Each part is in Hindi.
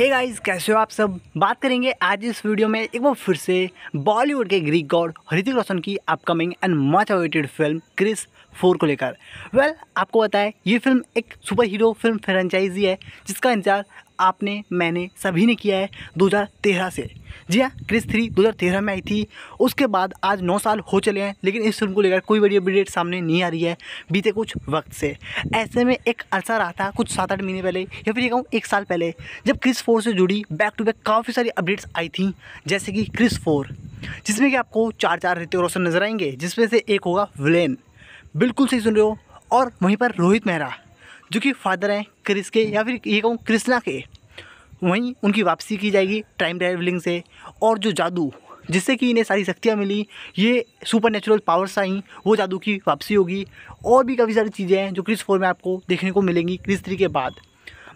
हे hey गाइस कैसे हो आप सब बात करेंगे आज इस वीडियो में एक बार फिर से बॉलीवुड के ग्रीक गॉड हृतिक रोशन की upcoming and much awaited film Krrish four को लेकर वेल well, आपको पता है ये फिल्म एक सुपर हीरो फिल्म फ्रेंचाइजी है जिसका इंतजार आपने मैंने सभी ने किया है 2013 से जी हाँ क्रिस थ्री दो में आई थी उसके बाद आज नौ साल हो चले हैं लेकिन इस फिल्म को लेकर कोई बड़ी अपडेट सामने नहीं आ रही है बीते कुछ वक्त से ऐसे में एक अरसा रहा था कुछ सात आठ महीने पहले या फिर ये कहूँ एक साल पहले जब क्रिस फोर से जुड़ी बैक टू बैक काफ़ी सारी अपडेट्स आई थी जैसे कि क्रिस फोर जिसमें कि आपको चार चार रित्य रोशन नजर आएंगे जिसमें से एक होगा विलेन बिल्कुल सही सुन रहे हो और वहीं पर रोहित मेहरा जो कि फादर हैं क्रिस के या फिर ये कहूँ कृष्णा के वहीं उनकी वापसी की जाएगी टाइम ट्रैवलिंग से और जो जादू जिससे कि इन्हें सारी शक्तियाँ मिली ये सुपर नेचुरल पावर्स आई वो जादू की वापसी होगी और भी काफ़ी सारी चीज़ें हैं जो क्रिस फोर में आपको देखने को मिलेंगी क्रिस थ्री के बाद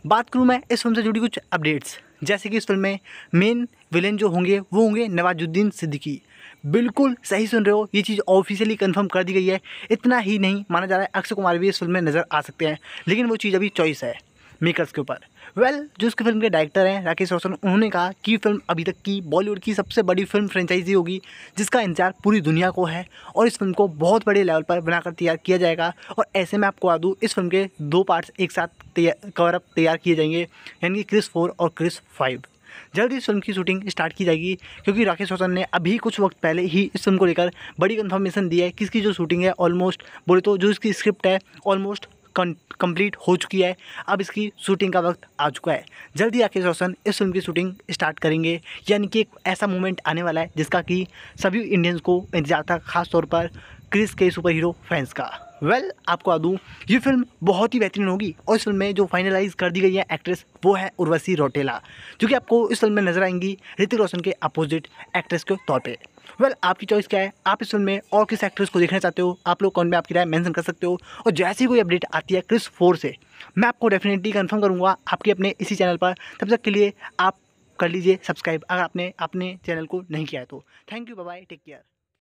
बात करूँ मैं इस फिल्म से जुड़ी कुछ अपडेट्स जैसे कि इस फिल्म में मेन विलेन जो होंगे वो होंगे नवाजुद्दीन सिद्दीकी बिल्कुल सही सुन रहे हो ये चीज़ ऑफिशियली कंफर्म कर दी गई है इतना ही नहीं माना जा रहा है अक्षय कुमार भी इस फिल्म में नज़र आ सकते हैं लेकिन वो चीज़ अभी चॉइस है मेकर्स के ऊपर वेल well, जो उसकी फिल्म के डायरेक्टर हैं राकेश रोशन उन्होंने कहा कि फिल्म अभी तक की बॉलीवुड की सबसे बड़ी फिल्म फ्रेंचाइजी होगी जिसका इंतजार पूरी दुनिया को है और इस फिल्म को बहुत बड़े लेवल पर बनाकर तैयार किया जाएगा और ऐसे में आपको बता दूँ इस फिल्म के दो पार्ट्स एक साथ कवर अप तैयार किए जाएंगे यानी कि क्रिस फोर और क्रिस फाइव जल्द इस फिल्म की शूटिंग स्टार्ट की जाएगी क्योंकि राकेश रोशन ने अभी कुछ वक्त पहले ही इस फिल्म को लेकर बड़ी कंफर्मेशन दी है कि इसकी जो शूटिंग है ऑलमोस्ट बोले तो जो इसकी स्क्रिप्ट है ऑलमोस्ट कंप्लीट हो चुकी है अब इसकी शूटिंग का वक्त आ चुका है जल्दी राकेश रोशन इस फिल्म की शूटिंग स्टार्ट करेंगे यानी कि एक ऐसा मोमेंट आने वाला है जिसका कि सभी इंडियंस को इंतजार था खासतौर पर क्रिस के सुपर हीरो फैंस का वेल well, आपको आ दूँ ये फिल्म बहुत ही बेहतरीन होगी और इस फिल्म में जो फाइनलाइज कर दी गई है एक्ट्रेस वो है उर्वशी रोटेला जो कि आपको इस फिल्म में नजर आएंगी ऋतिक रोशन के अपोजिट एक्ट्रेस के तौर पर वेल well, आपकी चॉइस क्या है आप इस फिल्म में और किस एक्ट्रेस को देखना चाहते हो आप लोग कौन में आपकी राय मेंशन कर सकते हो और जैसी कोई अपडेट आती है क्रिस फोर से मैं आपको डेफिनेटली कन्फर्म करूँगा आपके अपने इसी चैनल पर तब तक के लिए आप कर लीजिए सब्सक्राइब अगर आपने अपने चैनल को नहीं किया है तो thank you bye take care